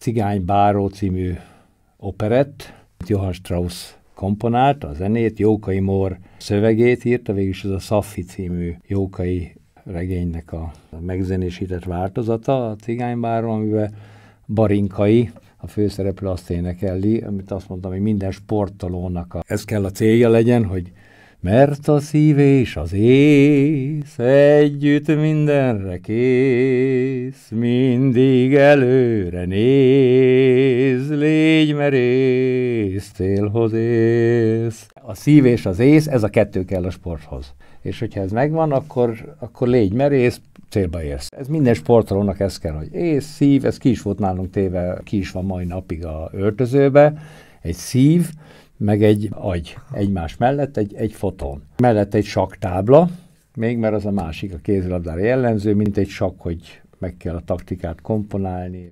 Cigány Báró című operett. Johann Strauss komponált a zenét, Jókai Mór szövegét írta, végül is ez a Szaffi című Jókai regénynek a megzenésített változata a Cigánybáron, amiben Barinkai, a főszereplő azt énekeli, amit azt mondtam, hogy minden sportolónak a, ez kell a célja legyen, hogy mert a szív és az ész együtt mindenre kész, mindig előre néz, légy merész, célhoz ész. A szív és az ész, ez a kettő kell a sporthoz. És hogyha ez megvan, akkor, akkor légy merész, célba érsz. Ez minden sportolónak ez kell, hogy ész, szív, ez ki is volt nálunk téve, ki is van mai napig a öltözőbe, egy szív, meg egy agy egymás mellett, egy, egy foton. Mellett egy saktábla, még mert az a másik a kézilabdára jellemző, mint egy sak, hogy meg kell a taktikát komponálni.